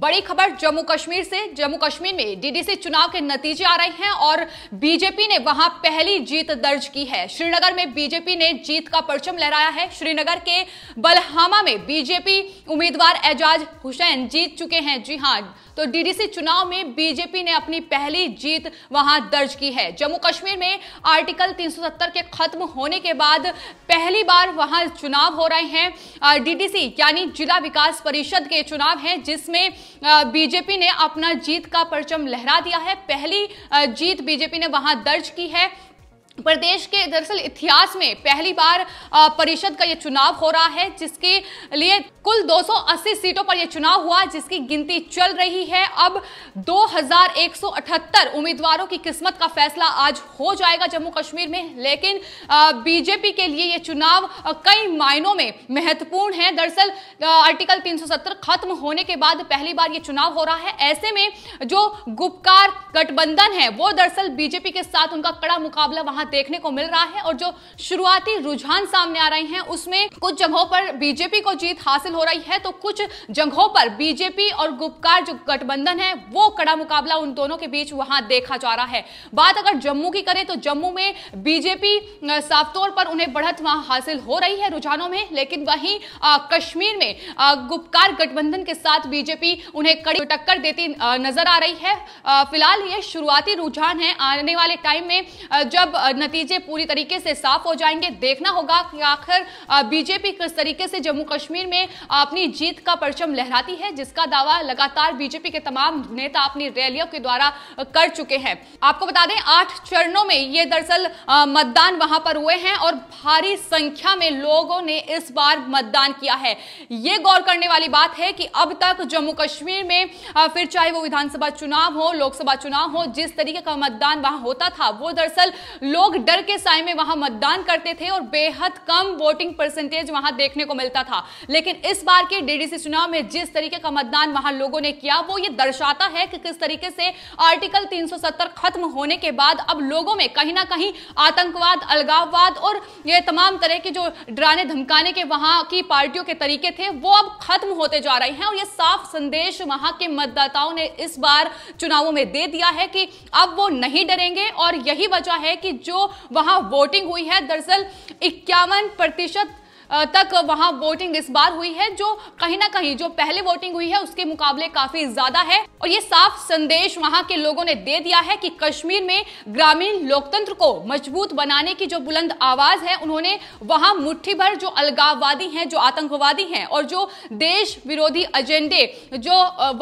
बड़ी खबर जम्मू कश्मीर से जम्मू कश्मीर में डीडीसी चुनाव के नतीजे आ रहे हैं और बीजेपी ने वहां पहली जीत दर्ज की है श्रीनगर में बीजेपी ने जीत का परचम लहराया है श्रीनगर के बलहामा में बीजेपी उम्मीदवार एजाज हुसैन जीत चुके हैं जी हां तो डीडीसी चुनाव में बीजेपी ने अपनी पहली जीत वहां दर्ज की है जम्मू कश्मीर में आर्टिकल 370 के खत्म होने के बाद पहली बार वहां चुनाव हो रहे हैं डीडीसी यानी जिला विकास परिषद के चुनाव हैं जिसमें बीजेपी ने अपना जीत का परचम लहरा दिया है पहली जीत बीजेपी ने वहां दर्ज की है प्रदेश के दरअसल इतिहास में पहली बार परिषद का यह चुनाव हो रहा है जिसके लिए कुल 280 सीटों पर यह चुनाव हुआ जिसकी गिनती चल रही है अब 2178 उम्मीदवारों की किस्मत का फैसला आज हो जाएगा जम्मू कश्मीर में लेकिन बीजेपी के लिए यह चुनाव कई मायनों में महत्वपूर्ण है दरअसल आर्टिकल 370 खत्म होने के बाद पहली बार यह चुनाव हो रहा है ऐसे में जो गुपकार गठबंधन है वो दरअसल बीजेपी के साथ उनका कड़ा मुकाबला वहां वहां देखने को मिल रहा है और जो शुरुआती रुझान सामने आ रहे हैं उसमें कुछ जगहों पर बीजेपी को जीत हासिल हो रही है तो कुछ जगहों पर बीजेपी और गुप्कार जो गठबंधन है वो कड़ा मुकाबला उन दोनों के बीच वहां देखा जा रहा है बात अगर जम्मू की करें तो जम्मू में बीजेपी साफ तौर पर उन्हें बढ़त वहां हासिल हो रही है रुझानों में लेकिन वहीं कश्मीर में गुप्कार गठबंधन के साथ बीजेपी उन्हें कड़ी टक्कर देती नजर आ रही है फिलहाल ये शुरुआती रुझान है आने वाले टाइम में जब नतीजे पूरी तरीके से साफ हो जाएंगे देखना होगा कि आखिर बीजेपी किस तरीके से जम्मू कश्मीर में अपनी जीत का परचम लहराती है जिसका दावा लगातार बीजेपी के तमाम नेता अपनी रैलियों के द्वारा कर चुके हैं आपको बता दें आठ चरणों में ये दरअसल मतदान वहां पर हुए हैं और भारी संख्या में लोगों ने इस बार मतदान किया है ये गौर करने वाली बात है कि अब तक जम्मू कश्मीर में फिर चाहे वो विधानसभा चुनाव हो लोकसभा चुनाव हो जिस तरीके का मतदान वहां होता था वो दरअसल लोग डर के साय में वहां मतदान करते थे और बेहद कम वोटिंग परसेंटेज वहां देखने को मिलता था लेकिन इस बार के डीडीसी चुनाव में जिस तरीके का मतदान वहां लोगों ने किया वो ये दर्शाता है कि किस तरीके से आर्टिकल 370 खत्म होने के बाद अब लोगों में कहीं ना कहीं आतंकवाद अलगाववाद और ये तमाम तरह के जो डराने धमकाने के वहां की पार्टियों के तरीके थे वो अब खत्म होते जा रहे हैं और ये साफ संदेश वहां के मतदाताओं ने इस बार चुनावों में दे दिया है कि अब वो नहीं डरेंगे और यही वजह है कि जो जो वहां वोटिंग हुई है दरअसल इक्यावन प्रतिशत तक वहां वोटिंग इस बार हुई है जो कहीं ना कहीं जो पहले वोटिंग हुई है उसके मुकाबले काफी ज्यादा है और ये साफ संदेश वहां के लोगों ने दे दिया है कि कश्मीर में ग्रामीण लोकतंत्र को मजबूत बनाने की जो बुलंद आवाज है उन्होंने वहां मुठ्ठी भर जो अलगाववादी हैं जो आतंकवादी हैं और जो देश विरोधी एजेंडे जो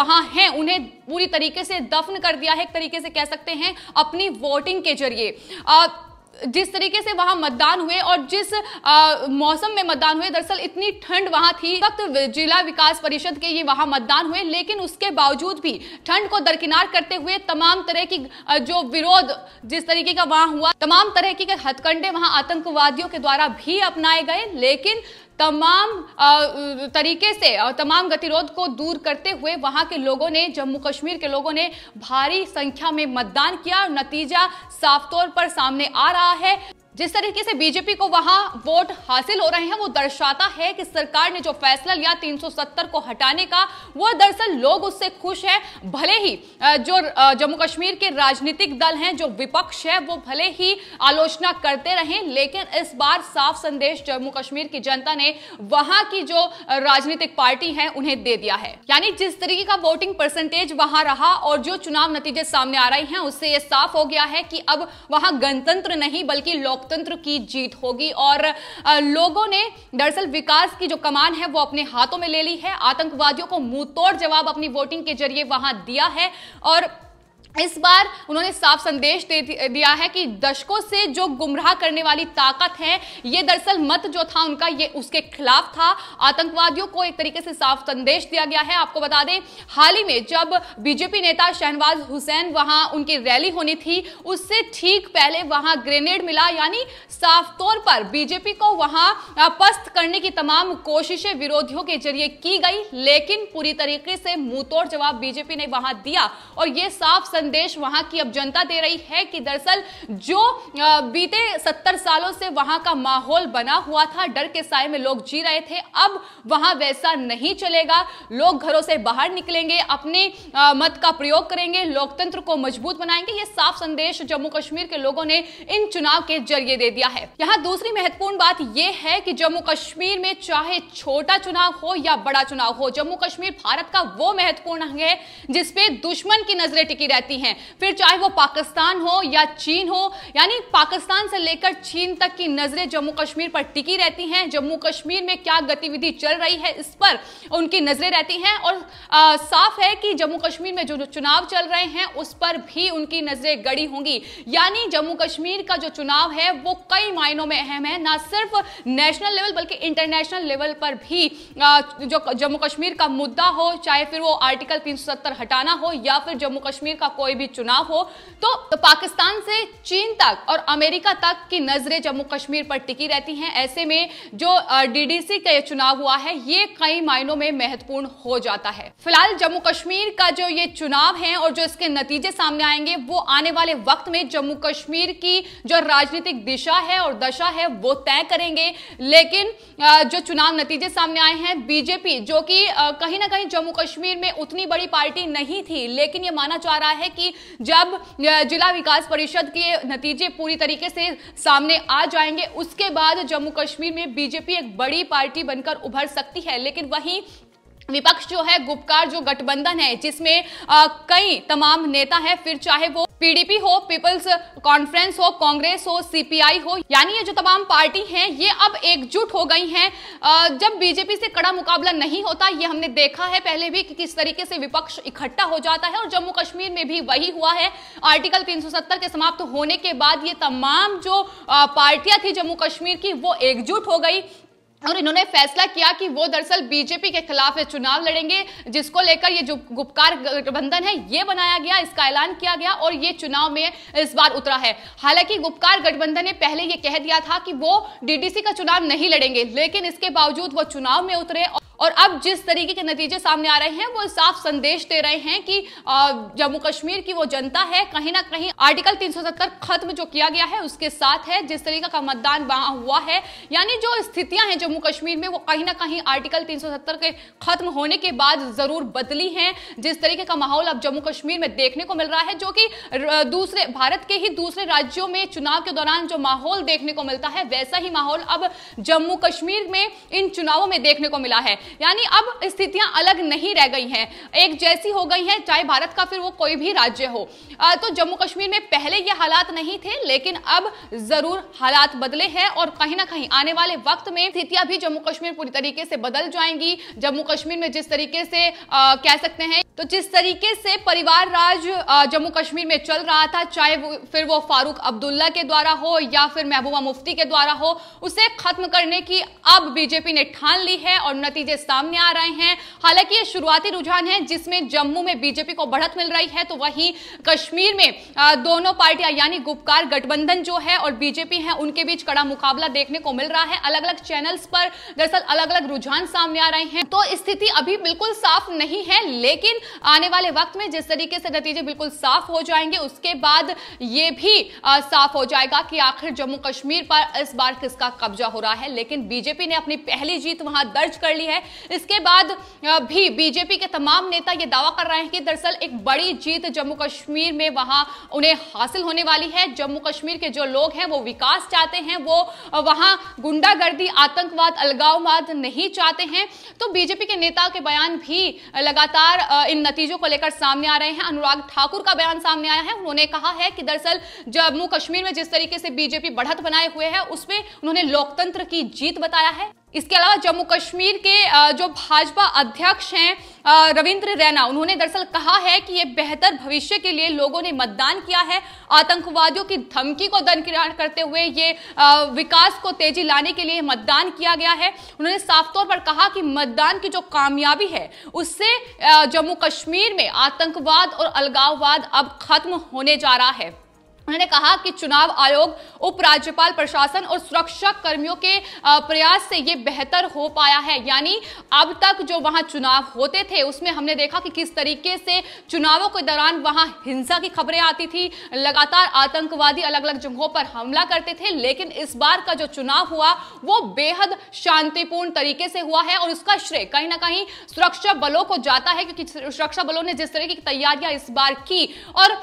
वहां हैं उन्हें पूरी तरीके से दफन कर दिया है एक तरीके से कह सकते हैं अपनी वोटिंग के जरिए जिस तरीके से वहां मतदान हुए और जिस आ, मौसम में मतदान हुए दरअसल इतनी ठंड वहां थी वक्त जिला विकास परिषद के ये वहां मतदान हुए लेकिन उसके बावजूद भी ठंड को दरकिनार करते हुए तमाम तरह की जो विरोध जिस तरीके का वहां हुआ तमाम तरह के हथकंडे वहां आतंकवादियों के द्वारा भी अपनाए गए लेकिन तमाम तरीके से और तमाम गतिरोध को दूर करते हुए वहां के लोगों ने जम्मू कश्मीर के लोगों ने भारी संख्या में मतदान किया और नतीजा साफ तौर पर सामने आ रहा है जिस तरीके से बीजेपी को वहां वोट हासिल हो रहे हैं वो दर्शाता है कि सरकार ने जो फैसला लिया 370 को हटाने का वो दरअसल लोग उससे खुश है भले ही जो जम्मू कश्मीर के राजनीतिक दल हैं जो विपक्ष है वो भले ही आलोचना करते रहे लेकिन इस बार साफ संदेश जम्मू कश्मीर की जनता ने वहां की जो राजनीतिक पार्टी है उन्हें दे दिया है यानी जिस तरीके का वोटिंग परसेंटेज वहां रहा और जो चुनाव नतीजे सामने आ रही है उससे यह साफ हो गया है कि अब वहां गणतंत्र नहीं बल्कि लोक लोकतंत्र की जीत होगी और लोगों ने दरअसल विकास की जो कमान है वो अपने हाथों में ले ली है आतंकवादियों को मुंह जवाब अपनी वोटिंग के जरिए वहां दिया है और इस बार उन्होंने साफ संदेश दे दिया है कि दशकों से जो गुमराह करने वाली ताकत है ये दरअसल मत जो था उनका ये उसके खिलाफ था आतंकवादियों को एक तरीके से साफ संदेश दिया गया है आपको बता दें हाल ही में जब बीजेपी नेता शहनवाज हुसैन वहां उनकी रैली होनी थी उससे ठीक पहले वहां ग्रेनेड मिला यानी साफ तौर पर बीजेपी को वहां पस्त करने की तमाम कोशिशें विरोधियों के जरिए की गई लेकिन पूरी तरीके से मुंहतोड़ जवाब बीजेपी ने वहां दिया और यह साफ संदेश वहां की अब जनता दे रही है कि दरअसल जो बीते सत्तर सालों से वहां का माहौल बना हुआ था डर के साय में लोग जी रहे थे अब वहां वैसा नहीं चलेगा लोग घरों से बाहर निकलेंगे अपने मत का प्रयोग करेंगे लोकतंत्र को मजबूत बनाएंगे ये साफ संदेश जम्मू कश्मीर के लोगों ने इन चुनाव के जरिए दे दिया है यहाँ दूसरी महत्वपूर्ण बात यह है कि जम्मू कश्मीर में चाहे छोटा चुनाव हो या बड़ा चुनाव हो जम्मू कश्मीर भारत का वो महत्वपूर्ण अंग है जिसपे दुश्मन की नजरें टिकी रहती रहती हैं फिर चाहे वो पाकिस्तान हो या चीन हो यानी पाकिस्तान से लेकर चीन तक की नजरें जम्मू कश्मीर पर टिकी रहती हैं जम्मू कश्मीर में क्या गतिविधि चल रही है इस पर उनकी नजरें रहती हैं और आ, साफ है कि जम्मू कश्मीर में जो चुनाव चल रहे हैं उस पर भी उनकी नजरें गड़ी होंगी यानी जम्मू कश्मीर का जो चुनाव है वो कई मायनों में अहम है ना सिर्फ नेशनल लेवल बल्कि इंटरनेशनल लेवल पर भी जो जम्मू कश्मीर का मुद्दा हो चाहे फिर वो आर्टिकल 370 हटाना हो या फिर जम्मू कश्मीर का कोई भी चुनाव हो तो, तो पाकिस्तान से चीन तक और अमेरिका तक की नजरें जम्मू कश्मीर पर टिकी रहती हैं ऐसे में जो डीडीसी का ये चुनाव हुआ है ये कई मायनों में महत्वपूर्ण हो जाता है फिलहाल जम्मू कश्मीर का जो ये चुनाव है और जो इसके नतीजे सामने आएंगे वो आने वाले वक्त में जम्मू कश्मीर की जो राजनीतिक दिशा है और दशा है वो तय करेंगे लेकिन जो चुनाव नतीजे सामने आए हैं बीजेपी जो कि कहीं ना कहीं जम्मू कश्मीर में उतनी बड़ी पार्टी नहीं थी लेकिन यह माना जा रहा है है कि जब जिला विकास परिषद के नतीजे पूरी तरीके से सामने आ जाएंगे उसके बाद जम्मू कश्मीर में बीजेपी एक बड़ी पार्टी बनकर उभर सकती है लेकिन वहीं विपक्ष जो है गुपकार जो गठबंधन है जिसमें कई तमाम नेता हैं फिर चाहे वो पीडीपी हो पीपल्स कॉन्फ्रेंस हो कांग्रेस हो सीपीआई हो यानी ये जो तमाम पार्टी हैं ये अब एकजुट हो गई हैं जब बीजेपी से कड़ा मुकाबला नहीं होता ये हमने देखा है पहले भी कि किस तरीके से विपक्ष इकट्ठा हो जाता है और जम्मू कश्मीर में भी वही हुआ है आर्टिकल 370 के समाप्त होने के बाद ये तमाम जो पार्टियां थी जम्मू कश्मीर की वो एकजुट हो गई और इन्होंने फैसला किया कि वो दरअसल बीजेपी के खिलाफ चुनाव लड़ेंगे जिसको लेकर ये जो गुपकार गठबंधन है ये बनाया गया इसका ऐलान किया गया और ये चुनाव में इस बार उतरा है हालांकि गुपकार गठबंधन ने पहले ये कह दिया था कि वो डीडीसी का चुनाव नहीं लड़ेंगे लेकिन इसके बावजूद वो चुनाव में उतरे और और अब जिस तरीके के नतीजे सामने आ रहे हैं वो साफ संदेश दे रहे हैं कि जम्मू कश्मीर की वो जनता है कहीं ना कहीं आर्टिकल 370 खत्म जो किया गया है उसके साथ है जिस तरीके का मतदान वहां हुआ है यानी जो स्थितियां हैं जम्मू कश्मीर में वो कहीं ना कहीं आर्टिकल 370 के खत्म होने के बाद जरूर बदली हैं जिस तरीके का माहौल अब जम्मू कश्मीर में देखने को मिल रहा है जो कि दूसरे भारत के ही दूसरे राज्यों में चुनाव के दौरान जो माहौल देखने को मिलता है वैसा ही माहौल अब जम्मू कश्मीर में इन चुनावों में देखने को मिला है यानी अब स्थितियां अलग नहीं रह गई हैं एक जैसी हो गई हैं चाहे भारत का फिर वो कोई भी राज्य हो तो जम्मू कश्मीर में पहले ये हालात नहीं थे लेकिन अब जरूर हालात बदले हैं और कहीं ना कहीं आने वाले वक्त में स्थितियां भी जम्मू कश्मीर पूरी तरीके से बदल जाएंगी जम्मू कश्मीर में जिस तरीके से कह सकते हैं तो जिस तरीके से परिवार राज जम्मू कश्मीर में चल रहा था चाहे वो, फिर वो फारूक अब्दुल्ला के द्वारा हो या फिर महबूबा मुफ्ती के द्वारा हो उसे खत्म करने की अब बीजेपी ने ठान ली है और नतीजे सामने आ रहे हैं हालांकि ये शुरुआती रुझान है जिसमें जम्मू में बीजेपी को बढ़त मिल रही है तो वहीं कश्मीर में दोनों पार्टियां यानी गुपकार गठबंधन जो है और बीजेपी है उनके बीच कड़ा मुकाबला देखने को मिल रहा है अलग अलग चैनल्स पर दरअसल अलग अलग रुझान सामने आ रहे हैं तो स्थिति अभी बिल्कुल साफ नहीं है लेकिन आने वाले वक्त में जिस तरीके से नतीजे बिल्कुल साफ हो जाएंगे उसके बाद ये भी आ, साफ हो जाएगा कि आखिर जम्मू कश्मीर पर इस बार किसका कब्जा हो रहा है लेकिन बीजेपी ने अपनी पहली जीत वहां दर्ज कर ली है इसके बाद भी बीजेपी के तमाम नेता ये दावा कर रहे हैं कि दरअसल एक बड़ी जीत जम्मू कश्मीर में वहां उन्हें हासिल होने वाली है जम्मू कश्मीर के जो लोग हैं वो विकास चाहते हैं वो वहां गुंडागर्दी आतंकवाद अलगाववाद नहीं चाहते हैं तो बीजेपी के नेता के बयान भी लगातार इन इन नतीजों को लेकर सामने आ रहे हैं अनुराग ठाकुर का बयान सामने आया है उन्होंने कहा है कि दरअसल जम्मू कश्मीर में जिस तरीके से बीजेपी बढ़त बनाए हुए है उसमें उन्होंने लोकतंत्र की जीत बताया है इसके अलावा जम्मू कश्मीर के जो भाजपा अध्यक्ष हैं रविंद्र रैना उन्होंने दरअसल कहा है कि ये बेहतर भविष्य के लिए लोगों ने मतदान किया है आतंकवादियों की धमकी को दरकिनार करते हुए ये विकास को तेजी लाने के लिए मतदान किया गया है उन्होंने साफ तौर पर कहा कि मतदान की जो कामयाबी है उससे जम्मू कश्मीर में आतंकवाद और अलगाववाद अब खत्म होने जा रहा है उन्होंने कहा कि चुनाव आयोग उपराज्यपाल प्रशासन और सुरक्षा कर्मियों के प्रयास से ये बेहतर हो पाया है यानी अब तक जो वहां चुनाव होते थे उसमें हमने देखा कि किस तरीके से चुनावों के दौरान वहां हिंसा की खबरें आती थी लगातार आतंकवादी अलग अलग जगहों पर हमला करते थे लेकिन इस बार का जो चुनाव हुआ वो बेहद शांतिपूर्ण तरीके से हुआ है और उसका श्रेय कहीं ना कहीं सुरक्षा बलों को जाता है क्योंकि सुरक्षा बलों ने जिस तरह की तैयारियां इस बार की और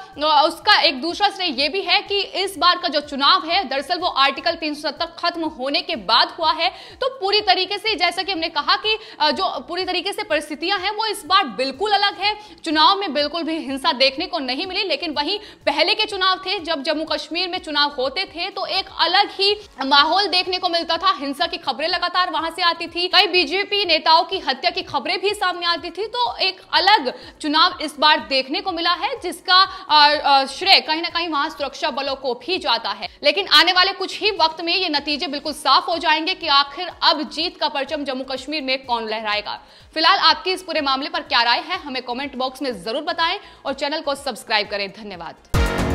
उसका एक दूसरा श्रेय ये भी भी है कि इस बार का जो चुनाव है दरअसल वो आर्टिकल 370 खत्म होने के बाद हुआ है तो पूरी तरीके से जैसा कि हमने कहा कि जो पूरी तरीके से परिस्थितियां हैं वो इस बार बिल्कुल अलग है चुनाव में बिल्कुल भी हिंसा देखने को नहीं मिली लेकिन वहीं पहले के चुनाव थे जब जम्मू कश्मीर में चुनाव होते थे तो एक अलग ही माहौल देखने को मिलता था हिंसा की खबरें लगातार वहां से आती थी कई बीजेपी नेताओं की हत्या की खबरें भी सामने आती थी तो एक अलग चुनाव इस बार देखने को मिला है जिसका श्रेय कहीं ना कहीं वहां सुरक्षा बलों को भी जाता है लेकिन आने वाले कुछ ही वक्त में ये नतीजे बिल्कुल साफ हो जाएंगे कि आखिर अब जीत का परचम जम्मू कश्मीर में कौन लहराएगा फिलहाल आपकी इस पूरे मामले पर क्या राय है हमें कॉमेंट बॉक्स में जरूर बताएं और चैनल को सब्सक्राइब करें धन्यवाद